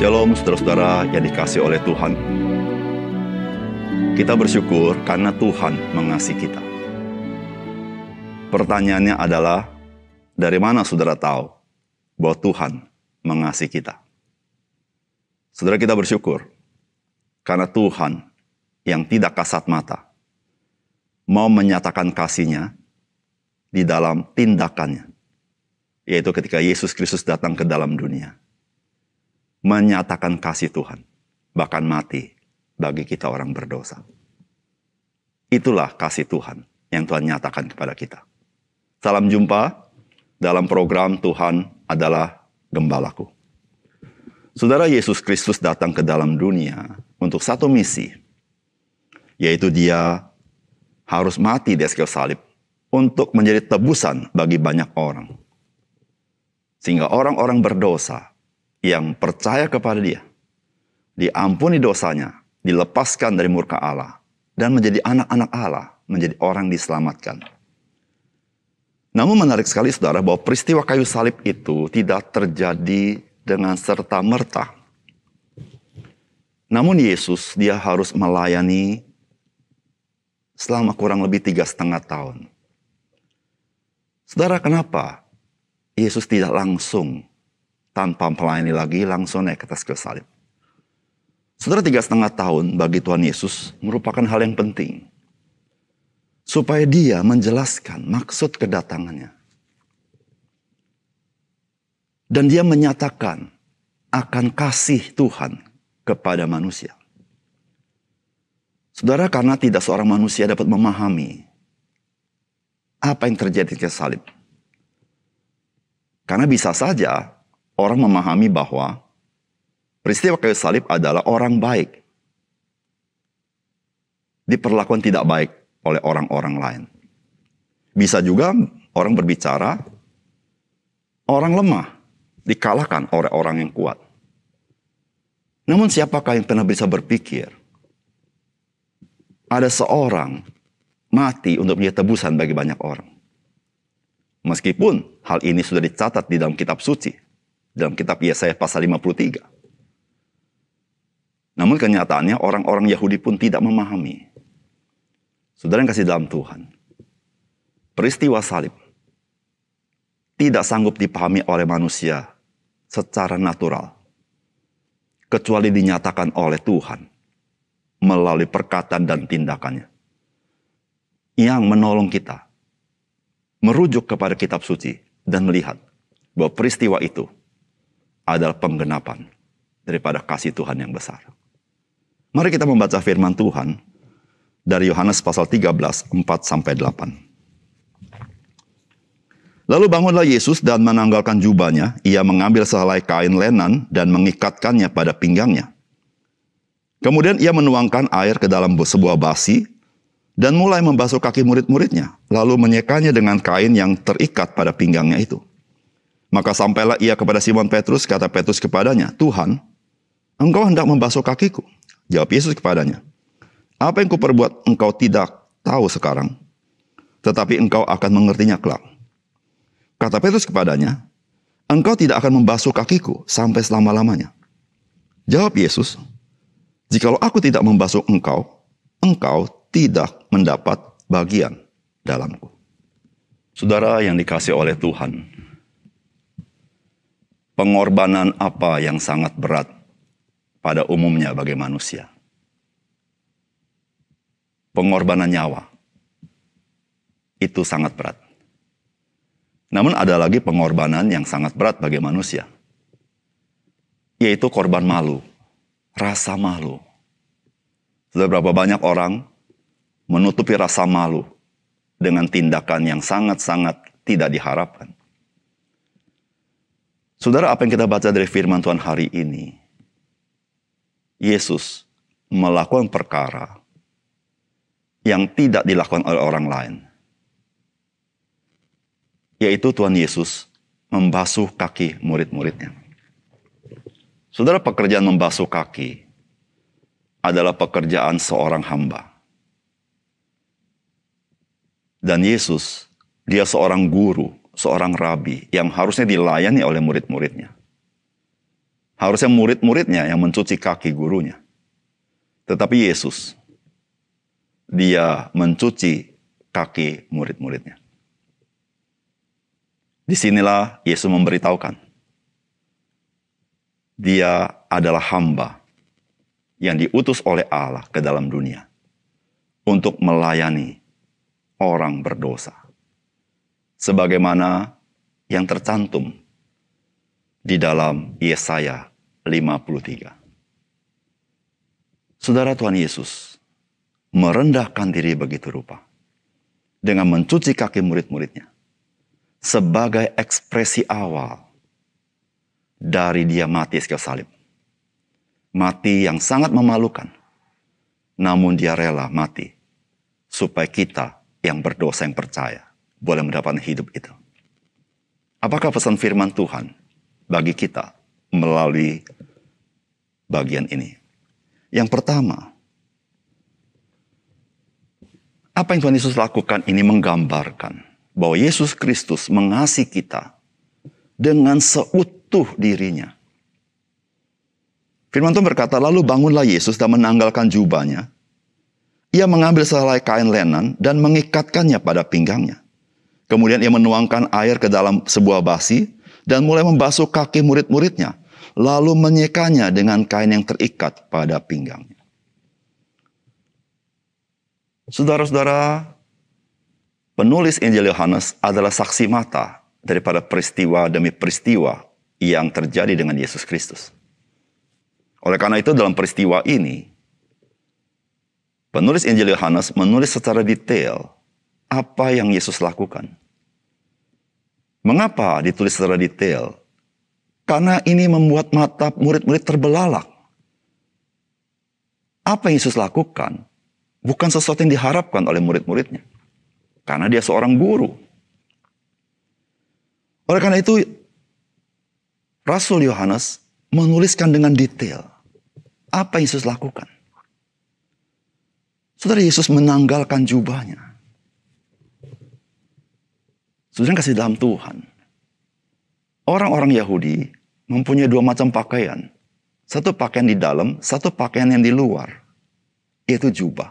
Shalom saudara-saudara yang dikasih oleh Tuhan. Kita bersyukur karena Tuhan mengasihi kita. Pertanyaannya adalah, dari mana saudara tahu bahwa Tuhan mengasihi kita? Saudara kita bersyukur karena Tuhan yang tidak kasat mata mau menyatakan kasihnya di dalam tindakannya. Yaitu ketika Yesus Kristus datang ke dalam dunia menyatakan kasih Tuhan, bahkan mati bagi kita orang berdosa. Itulah kasih Tuhan yang Tuhan nyatakan kepada kita. Salam jumpa dalam program Tuhan adalah gembalaku. Saudara Yesus Kristus datang ke dalam dunia untuk satu misi, yaitu dia harus mati di atas salib untuk menjadi tebusan bagi banyak orang. Sehingga orang-orang berdosa yang percaya kepada dia, diampuni dosanya, dilepaskan dari murka Allah, dan menjadi anak-anak Allah, menjadi orang diselamatkan. Namun menarik sekali saudara bahwa peristiwa kayu salib itu tidak terjadi dengan serta-merta. Namun Yesus dia harus melayani selama kurang lebih tiga setengah tahun. Saudara kenapa Yesus tidak langsung tanpa melayani lagi langsung naik ke atas ke salib. Setelah tiga setengah tahun bagi Tuhan Yesus merupakan hal yang penting. Supaya dia menjelaskan maksud kedatangannya. Dan dia menyatakan akan kasih Tuhan kepada manusia. Saudara karena tidak seorang manusia dapat memahami apa yang terjadi ke salib. Karena bisa saja orang memahami bahwa peristiwa kayu salib adalah orang baik diperlakukan tidak baik oleh orang-orang lain. Bisa juga orang berbicara, orang lemah dikalahkan oleh orang yang kuat. Namun siapakah yang pernah bisa berpikir ada seorang mati untuk menjadi tebusan bagi banyak orang. Meskipun hal ini sudah dicatat di dalam kitab suci, dalam kitab Yesaya pasal 53. Namun kenyataannya orang-orang Yahudi pun tidak memahami. Saudara yang kasih dalam Tuhan, peristiwa salib tidak sanggup dipahami oleh manusia secara natural. Kecuali dinyatakan oleh Tuhan melalui perkataan dan tindakannya. Yang menolong kita merujuk kepada kitab suci dan melihat bahwa peristiwa itu adalah penggenapan daripada kasih Tuhan yang besar. Mari kita membaca firman Tuhan dari Yohanes pasal 13, 4 sampai 8. Lalu bangunlah Yesus dan menanggalkan jubahnya, ia mengambil sehelai kain lenan dan mengikatkannya pada pinggangnya. Kemudian ia menuangkan air ke dalam sebuah basi dan mulai membasuh kaki murid-muridnya, lalu menyekanya dengan kain yang terikat pada pinggangnya itu. Maka sampailah ia kepada Simon Petrus, kata Petrus kepadanya, Tuhan, engkau hendak membasuh kakiku. Jawab Yesus kepadanya, apa yang kuperbuat engkau tidak tahu sekarang, tetapi engkau akan mengertinya kelak. Kata Petrus kepadanya, engkau tidak akan membasuh kakiku sampai selama-lamanya. Jawab Yesus, jikalau aku tidak membasuh engkau, engkau tidak mendapat bagian dalamku. Saudara yang dikasih oleh Tuhan, pengorbanan apa yang sangat berat pada umumnya bagi manusia? Pengorbanan nyawa itu sangat berat. Namun ada lagi pengorbanan yang sangat berat bagi manusia. Yaitu korban malu. Rasa malu. Sudah berapa banyak orang menutupi rasa malu dengan tindakan yang sangat-sangat tidak diharapkan. Saudara, apa yang kita baca dari firman Tuhan hari ini? Yesus melakukan perkara yang tidak dilakukan oleh orang lain. Yaitu Tuhan Yesus membasuh kaki murid-muridnya. Saudara, pekerjaan membasuh kaki adalah pekerjaan seorang hamba. Dan Yesus, dia seorang guru seorang rabi yang harusnya dilayani oleh murid-muridnya. Harusnya murid-muridnya yang mencuci kaki gurunya. Tetapi Yesus, dia mencuci kaki murid-muridnya. Disinilah Yesus memberitahukan. Dia adalah hamba yang diutus oleh Allah ke dalam dunia untuk melayani orang berdosa sebagaimana yang tercantum di dalam Yesaya 53. Saudara Tuhan Yesus merendahkan diri begitu rupa dengan mencuci kaki murid-muridnya sebagai ekspresi awal dari dia mati sekali salib. Mati yang sangat memalukan. Namun dia rela mati supaya kita yang berdosa yang percaya boleh mendapatkan hidup itu. Apakah pesan firman Tuhan bagi kita melalui bagian ini? Yang pertama, apa yang Tuhan Yesus lakukan ini menggambarkan bahwa Yesus Kristus mengasihi kita dengan seutuh dirinya. Firman Tuhan berkata, lalu bangunlah Yesus dan menanggalkan jubahnya. Ia mengambil sehelai kain lenan dan mengikatkannya pada pinggangnya. Kemudian ia menuangkan air ke dalam sebuah basi dan mulai membasuh kaki murid-muridnya. Lalu menyekanya dengan kain yang terikat pada pinggangnya. Saudara-saudara, penulis Injil Yohanes adalah saksi mata daripada peristiwa demi peristiwa yang terjadi dengan Yesus Kristus. Oleh karena itu dalam peristiwa ini, penulis Injil Yohanes menulis secara detail apa yang Yesus lakukan. Mengapa ditulis secara detail? Karena ini membuat mata murid-murid terbelalak. Apa yang Yesus lakukan bukan sesuatu yang diharapkan oleh murid-muridnya. Karena dia seorang guru. Oleh karena itu, Rasul Yohanes menuliskan dengan detail apa Yesus lakukan. Saudara Yesus menanggalkan jubahnya. Sudah kasih dalam Tuhan. Orang-orang Yahudi mempunyai dua macam pakaian. Satu pakaian di dalam, satu pakaian yang di luar. Yaitu jubah.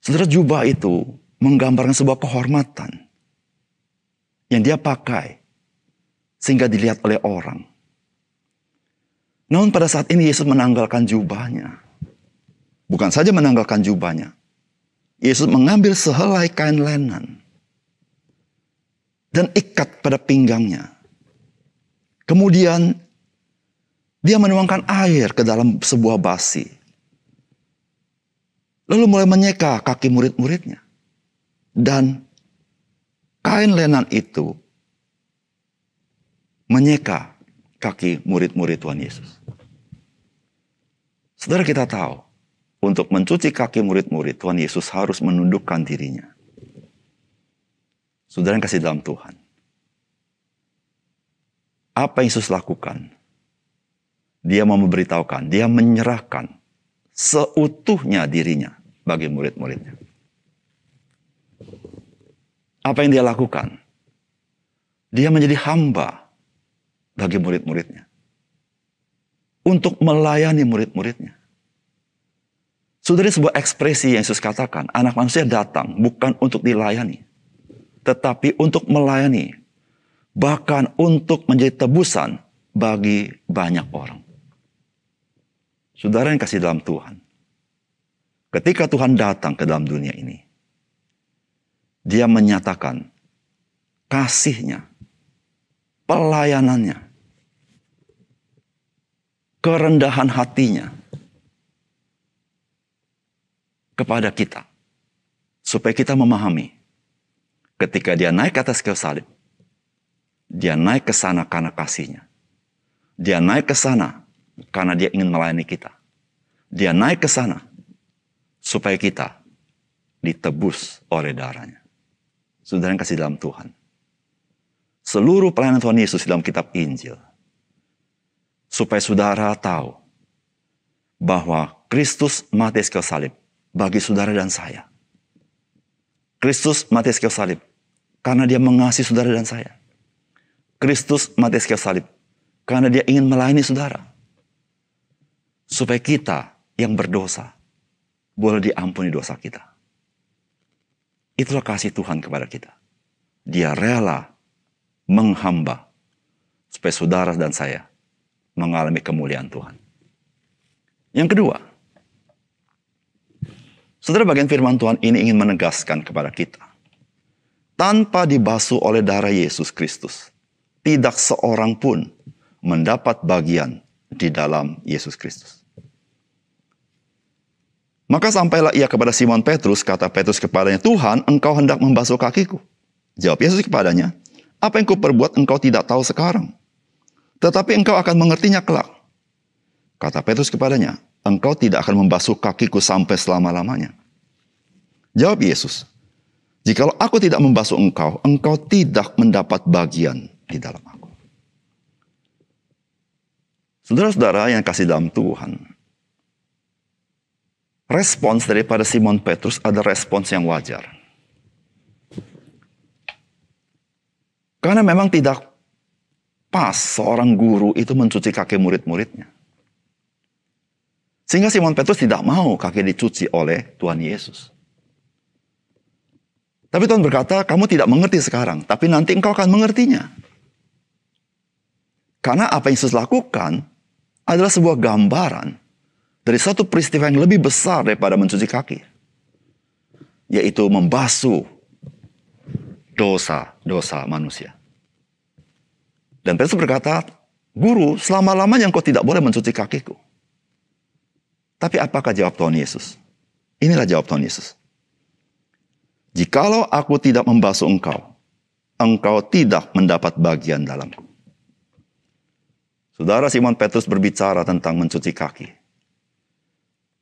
Saudara jubah itu menggambarkan sebuah kehormatan. Yang dia pakai. Sehingga dilihat oleh orang. Namun pada saat ini Yesus menanggalkan jubahnya. Bukan saja menanggalkan jubahnya. Yesus mengambil sehelai kain lenan dan ikat pada pinggangnya. Kemudian dia menuangkan air ke dalam sebuah basi. Lalu mulai menyeka kaki murid-muridnya. Dan kain lenan itu menyeka kaki murid-murid Tuhan Yesus. Saudara kita tahu, untuk mencuci kaki murid-murid, Tuhan Yesus harus menundukkan dirinya. Saudara yang kasih dalam Tuhan. Apa yang Yesus lakukan? Dia mau memberitahukan, dia menyerahkan seutuhnya dirinya bagi murid-muridnya. Apa yang dia lakukan? Dia menjadi hamba bagi murid-muridnya. Untuk melayani murid-muridnya. Saudara, sebuah ekspresi yang Yesus katakan, anak manusia datang bukan untuk dilayani, tetapi untuk melayani, bahkan untuk menjadi tebusan bagi banyak orang. Saudara yang kasih dalam Tuhan, ketika Tuhan datang ke dalam dunia ini, Dia menyatakan kasihnya, pelayanannya, kerendahan hatinya, kepada kita. Supaya kita memahami. Ketika dia naik ke atas kayu salib. Dia naik ke sana karena kasihnya. Dia naik ke sana karena dia ingin melayani kita. Dia naik ke sana supaya kita ditebus oleh darahnya. Saudara yang kasih dalam Tuhan. Seluruh pelayanan Tuhan Yesus dalam kitab Injil. Supaya saudara tahu bahwa Kristus mati ke salib bagi saudara dan saya. Kristus mati kayu salib karena dia mengasihi saudara dan saya. Kristus mati kayu salib karena dia ingin melayani saudara. Supaya kita yang berdosa boleh diampuni dosa kita. Itulah kasih Tuhan kepada kita. Dia rela menghamba supaya saudara dan saya mengalami kemuliaan Tuhan. Yang kedua, Saudara bagian firman Tuhan ini ingin menegaskan kepada kita. Tanpa dibasuh oleh darah Yesus Kristus, tidak seorang pun mendapat bagian di dalam Yesus Kristus. Maka sampailah ia kepada Simon Petrus, kata Petrus kepadanya, Tuhan, engkau hendak membasuh kakiku. Jawab Yesus kepadanya, apa yang kuperbuat engkau tidak tahu sekarang, tetapi engkau akan mengertinya kelak. Kata Petrus kepadanya, engkau tidak akan membasuh kakiku sampai selama-lamanya. Jawab Yesus, jikalau aku tidak membasuh engkau, engkau tidak mendapat bagian di dalam aku. Saudara-saudara yang kasih dalam Tuhan, respons daripada Simon Petrus ada respons yang wajar. Karena memang tidak pas seorang guru itu mencuci kaki murid-muridnya. Sehingga Simon Petrus tidak mau kaki dicuci oleh Tuhan Yesus. Tapi Tuhan berkata, kamu tidak mengerti sekarang, tapi nanti engkau akan mengertinya. Karena apa yang Yesus lakukan adalah sebuah gambaran dari satu peristiwa yang lebih besar daripada mencuci kaki. Yaitu membasuh dosa-dosa manusia. Dan Petrus berkata, Guru, selama-lamanya engkau tidak boleh mencuci kakiku. Tapi apakah jawab Tuhan Yesus? Inilah jawab Tuhan Yesus. Jikalau aku tidak membasuh engkau, engkau tidak mendapat bagian dalamku. Saudara Simon Petrus berbicara tentang mencuci kaki.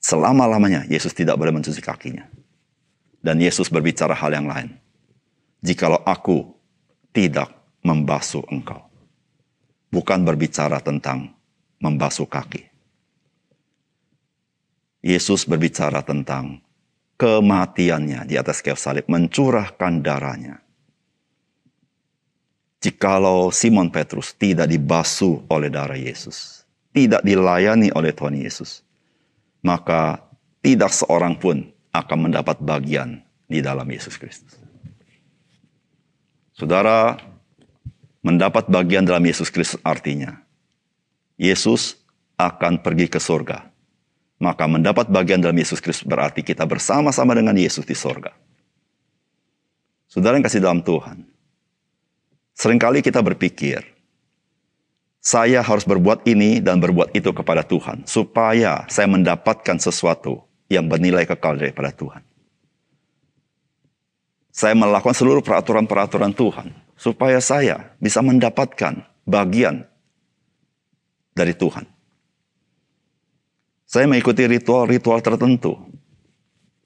Selama-lamanya Yesus tidak boleh mencuci kakinya. Dan Yesus berbicara hal yang lain. Jikalau aku tidak membasuh engkau. Bukan berbicara tentang membasuh kaki Yesus berbicara tentang kematiannya di atas kayu salib, mencurahkan darahnya. Jikalau Simon Petrus tidak dibasuh oleh darah Yesus, tidak dilayani oleh Tuhan Yesus, maka tidak seorang pun akan mendapat bagian di dalam Yesus Kristus. Saudara, mendapat bagian dalam Yesus Kristus artinya Yesus akan pergi ke surga maka mendapat bagian dalam Yesus Kristus berarti kita bersama-sama dengan Yesus di sorga. Saudara yang kasih dalam Tuhan. Seringkali kita berpikir, saya harus berbuat ini dan berbuat itu kepada Tuhan. Supaya saya mendapatkan sesuatu yang bernilai kekal daripada Tuhan. Saya melakukan seluruh peraturan-peraturan Tuhan. Supaya saya bisa mendapatkan bagian dari Tuhan. Saya mengikuti ritual-ritual tertentu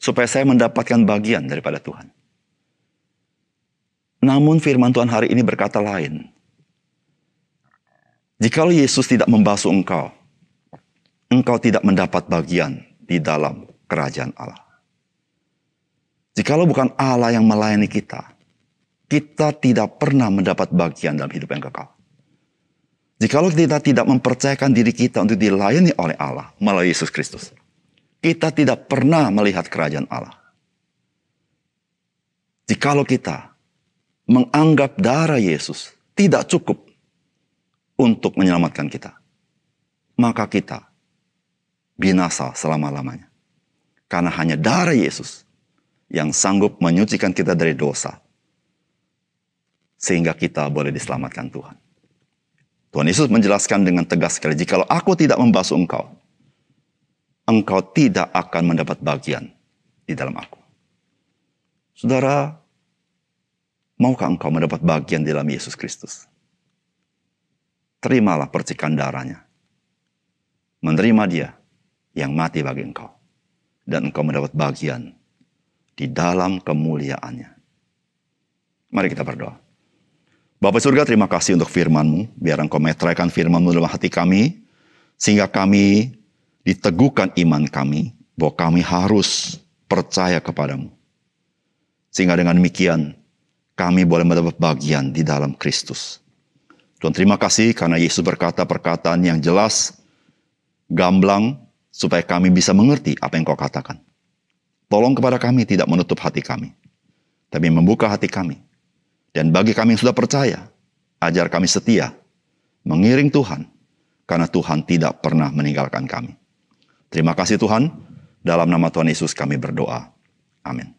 supaya saya mendapatkan bagian daripada Tuhan. Namun firman Tuhan hari ini berkata lain. Jikalau Yesus tidak membasuh engkau, engkau tidak mendapat bagian di dalam kerajaan Allah. Jikalau bukan Allah yang melayani kita, kita tidak pernah mendapat bagian dalam hidup yang kekal. Jikalau kita tidak mempercayakan diri kita untuk dilayani oleh Allah melalui Yesus Kristus, kita tidak pernah melihat kerajaan Allah. Jikalau kita menganggap darah Yesus tidak cukup untuk menyelamatkan kita, maka kita binasa selama-lamanya. Karena hanya darah Yesus yang sanggup menyucikan kita dari dosa, sehingga kita boleh diselamatkan Tuhan. Tuhan Yesus menjelaskan dengan tegas sekali, jika aku tidak membasuh engkau, engkau tidak akan mendapat bagian di dalam aku. Saudara, maukah engkau mendapat bagian di dalam Yesus Kristus? Terimalah percikan darahnya. Menerima dia yang mati bagi engkau. Dan engkau mendapat bagian di dalam kemuliaannya. Mari kita berdoa. Bapak surga terima kasih untuk firman-Mu. Biar Engkau meteraikan firman-Mu dalam hati kami. Sehingga kami diteguhkan iman kami. Bahwa kami harus percaya kepadamu. Sehingga dengan demikian kami boleh mendapat bagian di dalam Kristus. Tuhan terima kasih karena Yesus berkata perkataan yang jelas, gamblang, supaya kami bisa mengerti apa yang kau katakan. Tolong kepada kami tidak menutup hati kami, tapi membuka hati kami dan bagi kami yang sudah percaya, ajar kami setia, mengiring Tuhan, karena Tuhan tidak pernah meninggalkan kami. Terima kasih Tuhan, dalam nama Tuhan Yesus kami berdoa. Amin.